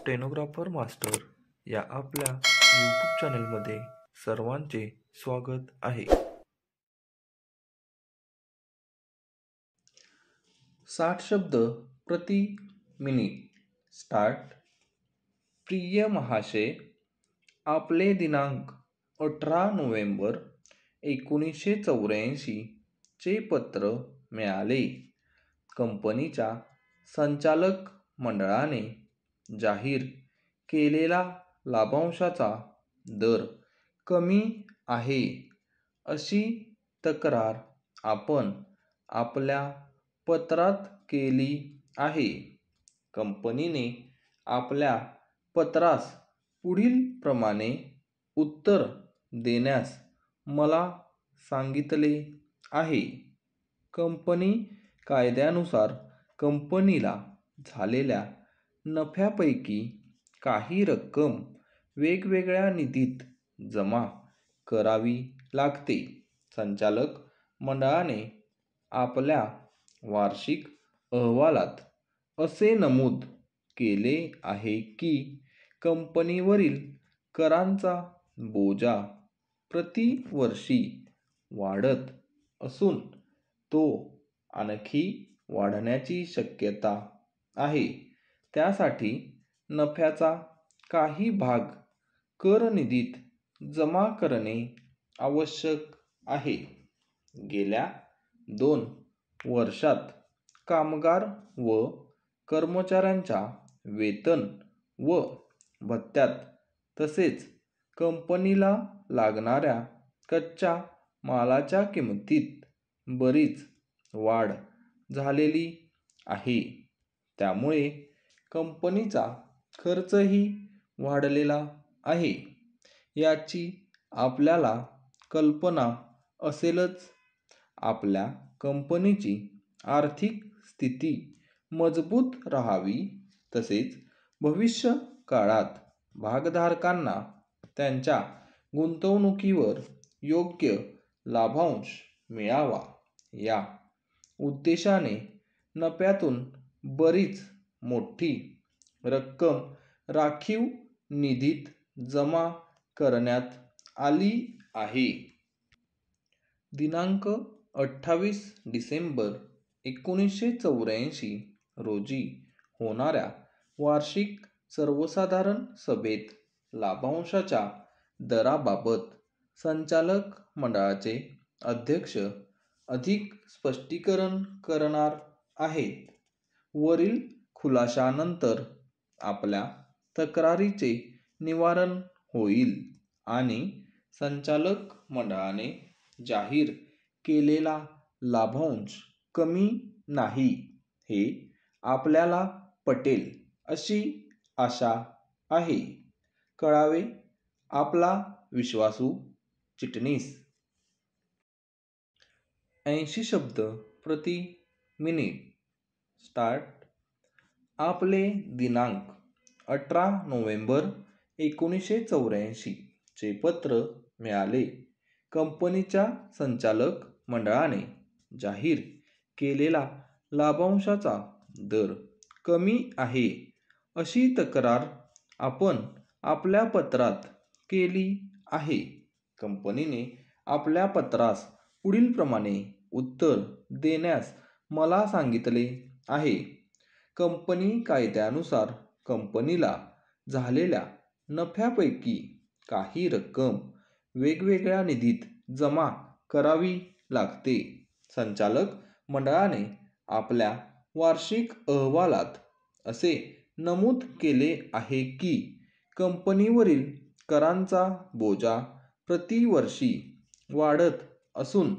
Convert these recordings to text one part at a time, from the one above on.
stenographer master या आपल्या YouTube चॅनलमध्ये सर्वांचे स्वागत आहे साठ शब्द प्रति मिनिट स्टार्ट प्रिय महाशय आपले दिनांक अठरा नोव्हेंबर एकोणीसशे चौऱ्याऐंशी चे पत्र मिळाले कंपनीच्या संचालक मंडळाने जाहीर केलेला लाभांशाचा दर कमी आहे अशी तक्रार आपण आपल्या पत्रात केली आहे कंपनीने आपल्या पत्रास पुढील प्रमाणे उत्तर देण्यास मला सांगितले आहे कंपनी कायद्यानुसार कंपनीला झालेल्या नफ्यापैकी काही रक्कम वेगवेगळ्या निधीत जमा करावी लागते संचालक मंडळाने आपल्या वार्षिक अहवालात असे नमूद केले आहे की कंपनीवरील करांचा बोजा प्रतिवर्षी वाढत असून तो आणखी वाढण्याची शक्यता आहे त्यासाठी नफ्याचा काही भाग कर निधीत जमा करणे आवश्यक आहे गेल्या दोन वर्षात कामगार व कर्मचाऱ्यांच्या वेतन व भत्त्यात तसेच कंपनीला लागणाऱ्या कच्च्या मालाच्या किमतीत बरीच वाढ झालेली आहे त्यामुळे कंपनीचा खर्चही वाढलेला आहे याची आपल्याला कल्पना असेलच आपल्या कंपनीची आर्थिक स्थिती मजबूत राहावी तसेच भविष्य काळात भागधारकांना त्यांच्या गुंतवणुकीवर योग्य लाभांश मिळावा या उद्देशाने नफ्यातून बरीच मोठी रक्कम राखीव निधीत जमा करण्यात आली आहे दिनांक अठ्ठावीस डिसेंबर एकोणीसशे चौऱ्याऐंशी रोजी होणाऱ्या वार्षिक सर्वसाधारण सभेत लाभांशाच्या दराबाबत संचालक मंडळाचे अध्यक्ष अधिक स्पष्टीकरण करणार आहेत वरील खुलाशानंतर आपल्या तक्रारीचे निवारण होईल आणि संचालक मंडळाने जाहीर केलेला लाभांश कमी नाही हे आपल्याला पटेल अशी आशा आहे कळावे आपला विश्वासू चिटणीस ऐंशी शब्द प्रति मिनिट स्टार्ट आपले दिनांक अठरा नोव्हेंबर एकोणीसशे चे पत्र मिळाले कंपनीच्या संचालक मंडळाने जाहीर केलेला लाभांशाचा दर कमी आहे अशी तक्रार आपण आपल्या पत्रात केली आहे कंपनीने आपल्या पत्रास पुढीलप्रमाणे उत्तर देण्यास मला सांगितले आहे कंपनी कायद्यानुसार कंपनीला झालेल्या नफ्यापैकी काही रक्कम वेगवेगळ्या निधीत जमा करावी लागते संचालक मंडळाने आपल्या वार्षिक अहवालात असे नमूद केले आहे की कंपनीवरील करांचा बोजा प्रतिवर्षी वाढत असून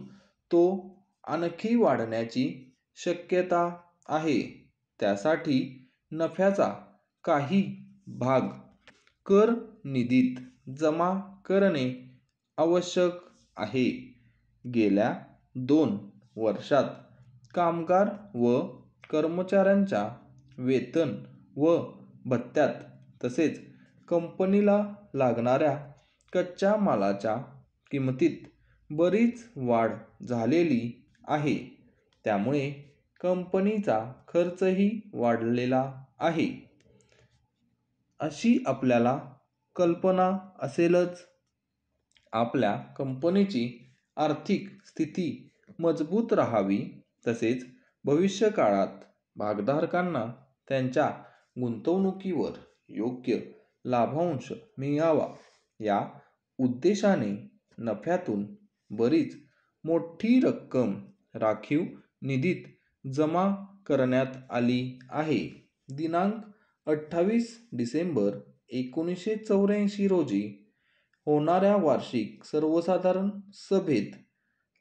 तो आणखी वाढण्याची शक्यता आहे त्यासाठी नफ्याचा काही भाग कर निधीत जमा करणे आवश्यक आहे गेल्या दोन वर्षात कामगार व कर्मचाऱ्यांच्या वेतन व भत्त्यात तसेच कंपनीला लागणाऱ्या कच्च्या मालाच्या किमतीत बरीच वाढ झालेली आहे त्यामुळे कंपनीचा खर्चही वाढलेला आहे अशी आपल्याला कल्पना असेलच आपल्या कंपनीची आर्थिक स्थिती मजबूत राहावी तसेच भविष्यकाळात भागधारकांना त्यांच्या गुंतवणुकीवर योग्य लाभांश मिळावा या उद्देशाने नफ्यातून बरीच मोठी रक्कम राखीव निधीत जमा करण्यात आली आहे दिनांक अठ्ठावीस डिसेंबर एकोणीसशे चौऱ्याऐंशी रोजी होणाऱ्या वार्षिक सर्वसाधारण सभेत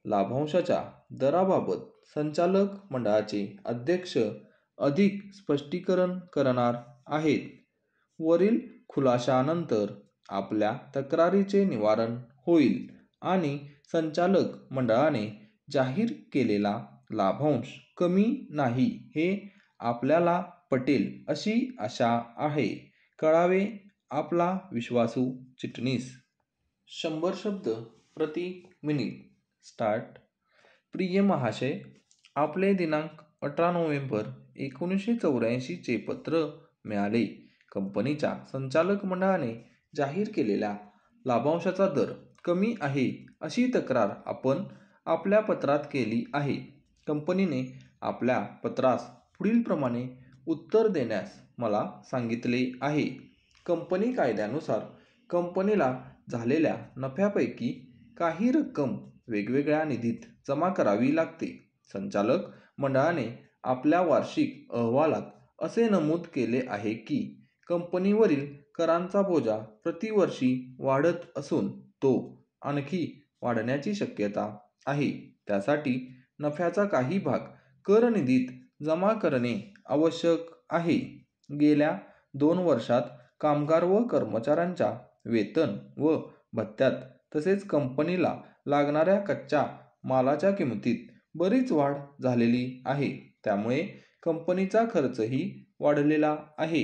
लाभांशाच्या दराबाबत संचालक मंडळाचे अध्यक्ष अधिक स्पष्टीकरण करणार आहेत वरील खुलाशानंतर आपल्या तक्रारीचे निवारण होईल आणि संचालक मंडळाने जाहीर केलेला लाभांश कमी नाही हे आपल्याला पटेल अशी आशा आहे कळावे आपला विश्वासू चिटणीस शंभर शब्द प्रति मिनिट स्टार्ट प्रिय महाशय आपले दिनांक अठरा नोव्हेंबर एकोणीसशे चौऱ्याऐंशीचे पत्र मिळाले कंपनीच्या संचालक मंडळाने जाहीर केलेल्या लाभांशाचा दर कमी आहे अशी तक्रार आपण आपल्या पत्रात केली आहे कंपनीने आपल्या पत्रास पुढीलप्रमाणे उत्तर देण्यास मला सांगितले आहे कंपनी कायद्यानुसार कंपनीला झालेल्या नफ्यापैकी काही रक्कम वेगवेगळ्या निधीत जमा करावी लागते संचालक मंडळाने आपल्या वार्षिक अहवालात असे नमूद केले आहे की कंपनीवरील करांचा बोजा प्रतिवर्षी वाढत असून तो आणखी वाढण्याची शक्यता आहे त्यासाठी नफ्याचा काही भाग कर निधीत जमा करणे आवश्यक आहे गेल्या दोन वर्षात कामगार व कर्मचाऱ्यांच्या वेतन व भत्त्यात तसेच कंपनीला लागणाऱ्या कच्च्या मालाच्या किमतीत बरीच वाढ झालेली आहे त्यामुळे कंपनीचा खर्चही वाढलेला आहे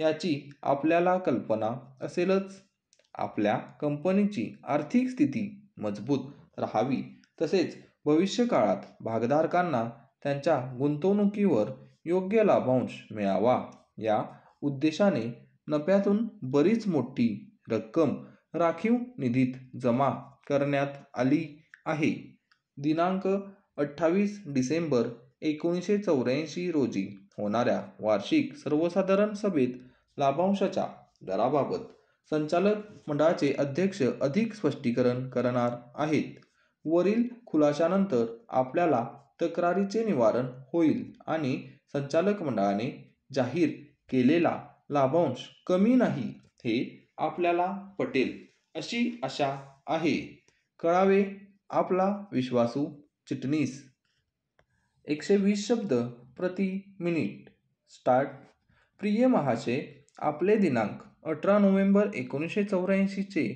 याची आपल्याला कल्पना असेलच आपल्या कंपनीची आर्थिक स्थिती मजबूत राहावी तसेच भविष्यकाळात भागधारकांना त्यांच्या गुंतवणुकीवर योग्य लाभांश मिळावा या उद्देशाने नफ्यातून बरीच मोठी रक्कम राखीव निधीत जमा करण्यात आली आहे दिनांक अठ्ठावीस डिसेंबर एकोणीसशे चौऱ्याऐंशी रोजी होणाऱ्या वार्षिक सर्वसाधारण सभेत लाभांशाच्या दराबाबत संचालक मंडळाचे अध्यक्ष अधिक स्पष्टीकरण करणार आहेत वरील खुलाशानंतर आपल्याला तक्रारीचे निवारण होईल आणि संचालक मंडळाने जाहीर केलेला लाभांश कमी नाही हे आपल्याला पटेल अशी आशा आहे कळावे आपला विश्वासू चिटणीस एकशे वीस शब्द प्रति मिनिट स्टार्ट प्रिय महाशय आपले दिनांक अठरा नोव्हेंबर एकोणीसशे चौऱ्याऐंशीचे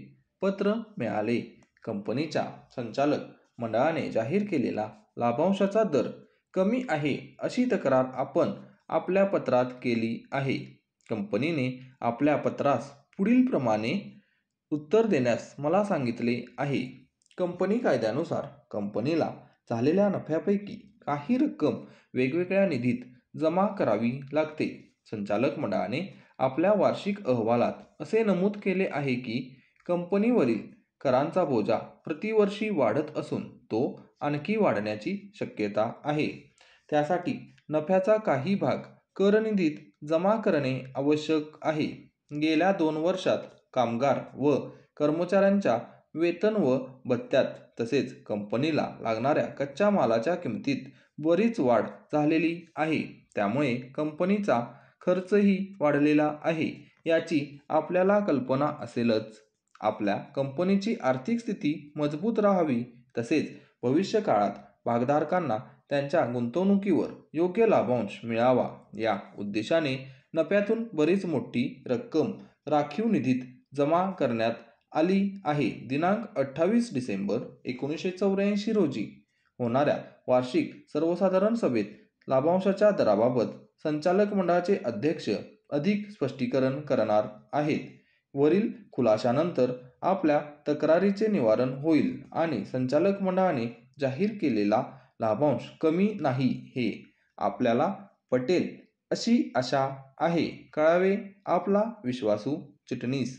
पत्र मिळाले कंपनीच्या संचालक मंडळाने जाहीर केलेला लाभांशाचा दर कमी आहे अशी तक्रार आपण आपल्या पत्रात केली आहे कंपनीने आपल्या पत्रास पुढीलप्रमाणे उत्तर देण्यास मला सांगितले आहे कंपनी कायद्यानुसार कंपनीला झालेल्या नफ्यापैकी काही रक्कम वेगवेगळ्या निधीत जमा करावी लागते संचालक मंडळाने आपल्या वार्षिक अहवालात असे नमूद केले आहे की कंपनीवरील करांचा बोजा प्रतिवर्षी वाढत असून तो आणखी वाढण्याची शक्यता आहे त्यासाठी नफ्याचा काही भाग करनिधीत जमा करणे आवश्यक आहे गेल्या दोन वर्षात कामगार व कर्मचाऱ्यांच्या वेतन व भत्त्यात तसेच कंपनीला लागणाऱ्या कच्च्या मालाच्या किमतीत बरीच वाढ झालेली आहे त्यामुळे कंपनीचा खर्चही वाढलेला आहे याची आपल्याला कल्पना असेलच आपल्या कंपनीची आर्थिक स्थिती मजबूत राहावी तसेच भविष्य काळात भागधारकांना त्यांच्या गुंतवणुकीवर योग्य लाभांश मिळावा या उद्देशाने नफ्यातून बरीच मोठी रक्कम राखीव निधीत जमा करण्यात आली आहे दिनांक अठ्ठावीस डिसेंबर एकोणीसशे चौऱ्याऐंशी रोजी होणाऱ्या वार्षिक सर्वसाधारण सभेत लाभांशाच्या दराबाबत संचालक मंडळाचे अध्यक्ष अधिक स्पष्टीकरण करणार आहेत वरील खुलाशानंतर आपल्या तक्रारीचे निवारण होईल आणि संचालक मंडळाने जाहीर केलेला लाभांश कमी नाही हे आपल्याला पटेल अशी आशा आहे कळावे आपला विश्वासू चिटणीस